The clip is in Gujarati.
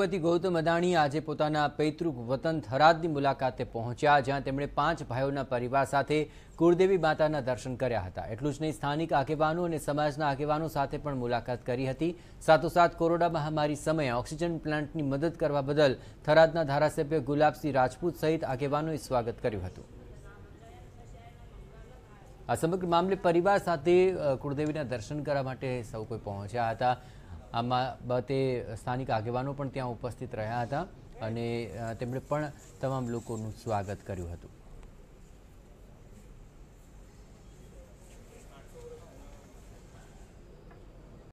ઉદ્યોગપતિ ગૌતમ અદાણી આજે પોતાના પૈતૃક વતન થરાદની મુલાકાતે પહોંચ્યા જ્યાં તેમણે પાંચ ભાઈઓના પરિવાર સાથે કુળદેવી માતાના દર્શન કર્યા હતા એટલું જ નહીં સ્થાનિક આગેવાનો અને સમાજના આગેવાનો સાથે પણ મુલાકાત કરી હતી સાથોસાથ કોરોના મહામારી સમયે ઓક્સિજન પ્લાન્ટની મદદ કરવા બદલ થરાદના ધારાસભ્ય ગુલાબસિંહ રાજપૂત સહિત આગેવાનોએ સ્વાગત કર્યું હતું આ સમગ્ર મામલે પરિવાર સાથે કુળદેવીના દર્શન કરવા માટે સૌ કોઈ પહોંચ્યા હતા આમાં બાબતે સ્થાનિક આગેવાનો પણ ત્યાં ઉપસ્થિત રહ્યા હતા અને તેમણે પણ તમામ લોકોનું સ્વાગત કર્યું હતું